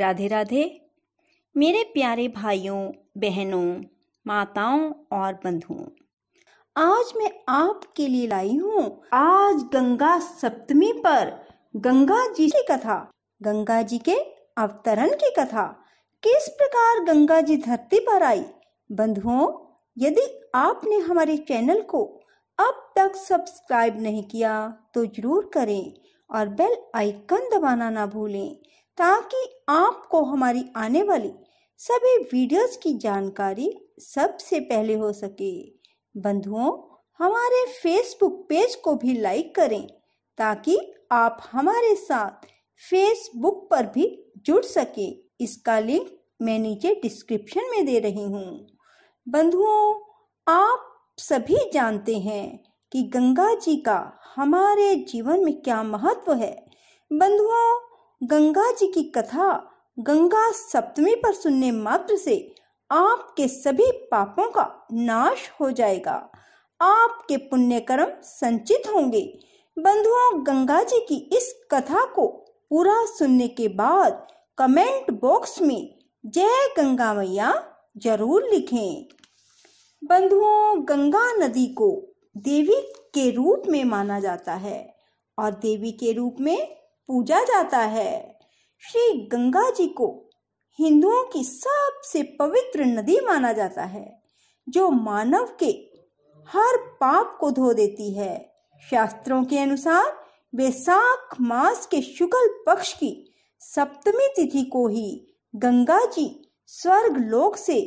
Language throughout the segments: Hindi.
राधे राधे मेरे प्यारे भाइयों बहनों माताओं और बंधुओं आज मैं आपके लिए लाई हूँ आज गंगा सप्तमी पर गंगा जी की कथा गंगा जी के अवतरण की कथा किस प्रकार गंगा जी धरती पर आई बंधुओं यदि आपने हमारे चैनल को अब तक सब्सक्राइब नहीं किया तो जरूर करें और बेल आइकन दबाना ना भूलें ताकि आपको हमारी आने वाली सभी वीडियोस की जानकारी सबसे पहले हो सके बंधुओं हमारे फेसबुक पेज को भी लाइक करें ताकि आप हमारे साथ फेसबुक पर भी जुड़ सके इसका लिंक मैं नीचे डिस्क्रिप्शन में दे रही हूँ बंधुओं आप सभी जानते हैं कि गंगा जी का हमारे जीवन में क्या महत्व है बंधुओं गंगा जी की कथा गंगा सप्तमी पर सुनने मात्र से आपके सभी पापों का नाश हो जाएगा आपके पुण्य कर्म संचित होंगे बंधुओं गंगा जी की इस कथा को पूरा सुनने के बाद कमेंट बॉक्स में जय गंगा मैया जरूर लिखें बंधुओं गंगा नदी को देवी के रूप में माना जाता है और देवी के रूप में पूजा जाता है श्री गंगा जी को हिंदुओं की सबसे पवित्र नदी माना जाता है जो मानव के हर पाप को धो देती है शास्त्रों के अनुसार वैसाख मास के शुक्ल पक्ष की सप्तमी तिथि को ही गंगा जी स्वर्ग लोक से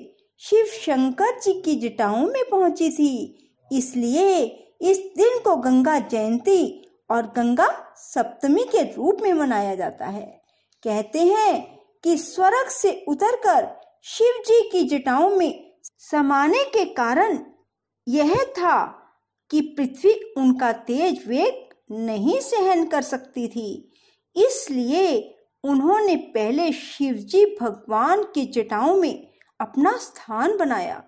शिव शंकर जी की जटाओं में पहुंची थी इसलिए इस दिन को गंगा जयंती और गंगा सप्तमी के रूप में मनाया जाता है कहते हैं कि स्वर्ग से उतरकर शिव जी की जटाओं में समाने के कारण यह था कि पृथ्वी उनका तेज वेग नहीं सहन कर सकती थी इसलिए उन्होंने पहले शिव जी भगवान की जटाओं में अपना स्थान बनाया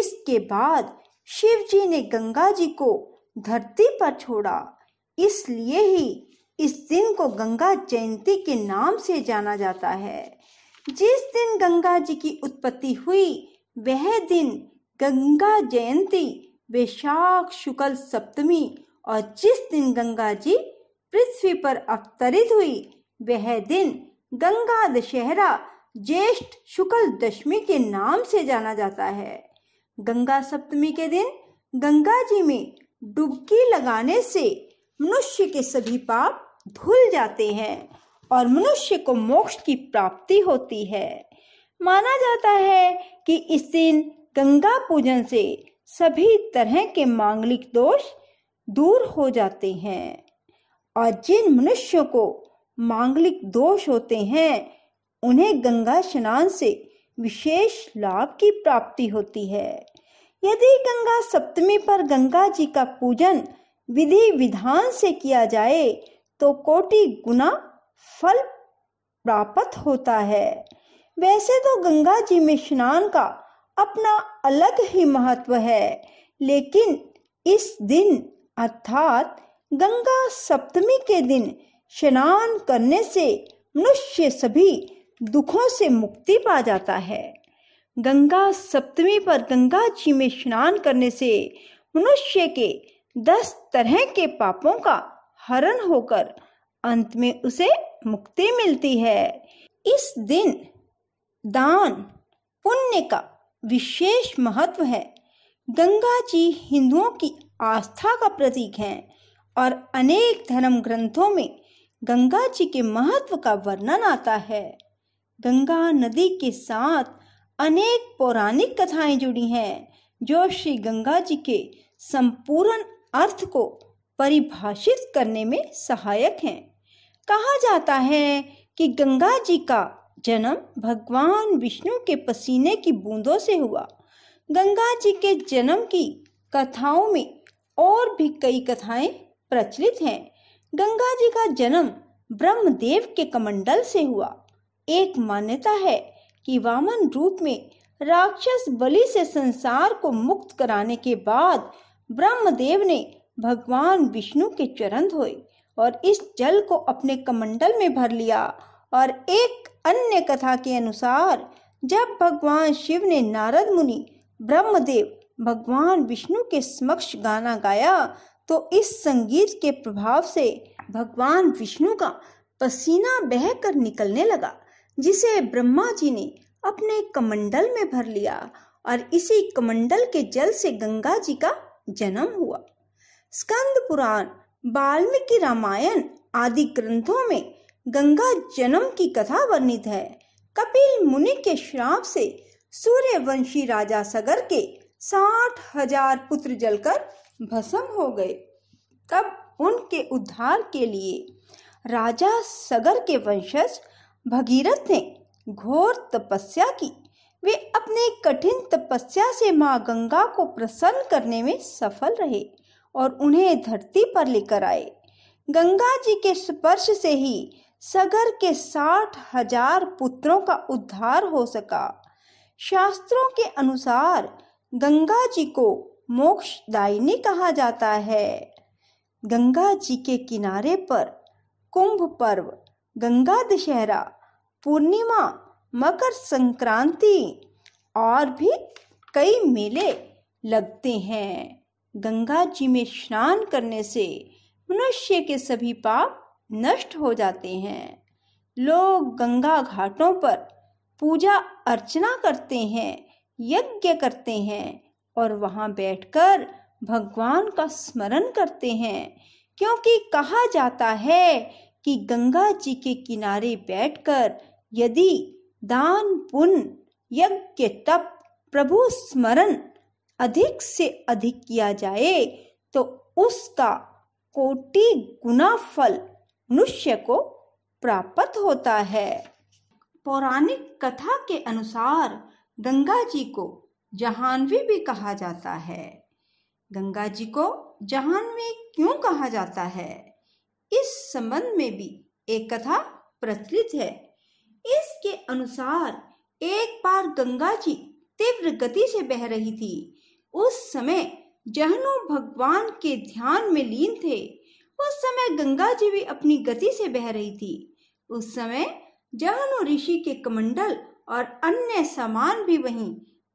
इसके बाद शिव जी ने गंगा जी को धरती पर छोड़ा इसलिए ही इस दिन को गंगा जयंती के नाम से जाना जाता है जिस दिन गंगा जी की उत्पत्ति हुई वह दिन गंगा जयंती वैशाख शुक्ल सप्तमी और जिस दिन गंगा जी पृथ्वी पर अवतरित हुई वह दिन गंगा दशहरा ज्येष्ठ शुक्ल दशमी के नाम से जाना जाता है गंगा सप्तमी के दिन गंगा जी में डुबकी लगाने से मनुष्य के सभी पाप धुल जाते हैं और मनुष्य को मोक्ष की प्राप्ति होती है माना जाता है कि इस दिन गंगा पूजन से सभी तरह के मांगलिक दोष दूर हो जाते हैं और जिन मनुष्यों को मांगलिक दोष होते हैं उन्हें गंगा स्नान से विशेष लाभ की प्राप्ति होती है यदि गंगा सप्तमी पर गंगा जी का पूजन विधि विधान से किया जाए तो कोटि गुना फल प्राप्त होता है वैसे तो गंगा जी में स्नान का अपना अलग ही महत्व है लेकिन इस दिन अर्थात गंगा सप्तमी के दिन स्नान करने से मनुष्य सभी दुखों से मुक्ति पा जाता है गंगा सप्तमी पर गंगा जी में स्नान करने से मनुष्य के दस तरह के पापों का हरण होकर अंत में उसे मुक्ति मिलती है इस दिन दान पुण्य का विशेष महत्व है गंगा जी हिंदुओं की आस्था का प्रतीक है और अनेक धर्म ग्रंथों में गंगा जी के महत्व का वर्णन आता है गंगा नदी के साथ अनेक पौराणिक कथाएं जुड़ी हैं जो श्री गंगा जी के संपूर्ण अर्थ को परिभाषित करने में सहायक हैं कहा जाता है कि गंगा जी का जन्म भगवान विष्णु के पसीने की बूंदों से हुआ गंगा जी के जन्म की कथाओं में और भी कई कथाएं प्रचलित हैं गंगा जी का जन्म ब्रह्मदेव के कमंडल से हुआ एक मान्यता है कि वामन रूप में राक्षस बलि से संसार को मुक्त कराने के बाद ब्रह्मदेव ने भगवान विष्णु के चरण धोए और इस जल को अपने कमंडल में भर लिया और एक अन्य कथा के अनुसार जब भगवान शिव ने नारद मुनि ब्रह्मदेव भगवान विष्णु के समक्ष गाना गाया तो इस संगीत के प्रभाव से भगवान विष्णु का पसीना बहकर निकलने लगा जिसे ब्रह्मा जी ने अपने कमंडल में भर लिया और इसी कमंडल के जल से गंगा जी का जन्म हुआ स्कंद पुराण वाल्मीकि रामायण आदि ग्रंथों में गंगा जन्म की कथा वर्णित है कपिल मुनि के श्राप से सूर्यवंशी राजा सगर के साठ हजार पुत्र जलकर भस्म हो गए तब उनके उद्धार के लिए राजा सगर के वंशज भगीरथ ने घोर तपस्या की वे अपने कठिन तपस्या से माँ गंगा को प्रसन्न करने में सफल रहे और उन्हें धरती पर लेकर आए गंगा जी के स्पर्श से ही सगर के साठ हजार पुत्रों का उद्धार हो सका शास्त्रों के अनुसार गंगा जी को मोक्ष दायिनी कहा जाता है गंगा जी के किनारे पर कुंभ पर्व गंगा दशहरा पूर्णिमा मकर संक्रांति और भी कई मेले लगते हैं गंगा जी में स्नान करने से मनुष्य के सभी पाप नष्ट हो जाते हैं लोग गंगा घाटों पर पूजा अर्चना करते हैं यज्ञ करते हैं और वहाँ बैठकर भगवान का स्मरण करते हैं क्योंकि कहा जाता है कि गंगा जी के किनारे बैठकर यदि दान पुण्य यज्ञ तप प्रभु स्मरण अधिक से अधिक किया जाए तो उसका कोटि गुना फल मनुष्य को प्राप्त होता है पौराणिक कथा के अनुसार गंगा जी को जहानवी भी कहा जाता है गंगा जी को जहानवी क्यों कहा जाता है इस संबंध में भी एक कथा प्रचलित है इसके अनुसार एक बार गंगा जी तीव्र गति से बह रही थी उस समय जहनु भगवान के ध्यान में लीन थे उस समय गंगा जी भी अपनी गति से बह रही थी उस समय जहनु ऋषि के कमंडल और अन्य सामान भी वहीं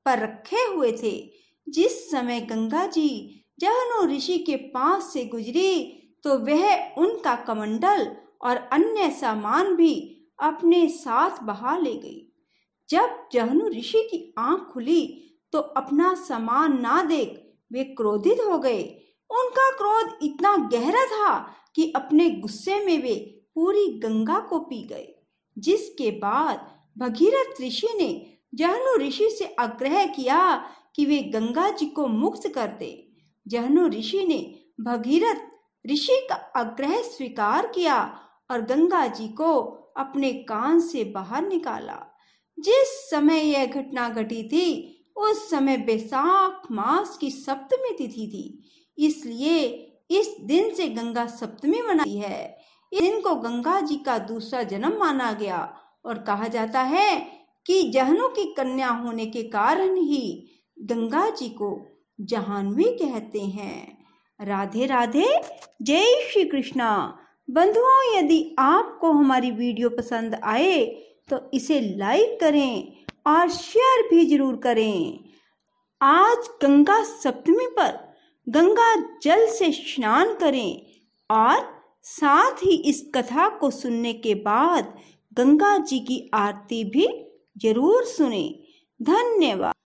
पर रखे हुए थे जिस समय गंगा जी जहनु ऋषि के पास से गुजरी तो वह उनका कमंडल और अन्य सामान भी अपने साथ बहा ले गई जब जहनु ऋषि की आंख खुली तो अपना सामान ना देख वे क्रोधित हो गए उनका क्रोध इतना गहरा था कि अपने गुस्से में वे पूरी गंगा को पी गए जिसके बाद भगीरथ ऋषि ने जहनु ऋषि से आग्रह किया कि वे गंगा जी को मुक्त कर दे जहनु ऋषि ने भगीरथ ऋषि का आग्रह स्वीकार किया और गंगा जी को अपने कान से बाहर निकाला जिस समय यह घटना घटी थी उस समय बैसाख मास की सप्तमी तिथि थी इसलिए इस दिन से गंगा सप्तमी मनाई है इस दिन को गंगा जी का दूसरा जन्म माना गया और कहा जाता है कि जहनों की कन्या होने के कारण ही गंगा जी को जहानवी कहते हैं राधे राधे जय श्री कृष्णा बंधुओं यदि आपको हमारी वीडियो पसंद आए तो इसे लाइक करें और शेयर भी जरूर करें आज गंगा सप्तमी पर गंगा जल से स्नान करें और साथ ही इस कथा को सुनने के बाद गंगा जी की आरती भी जरूर सुने धन्यवाद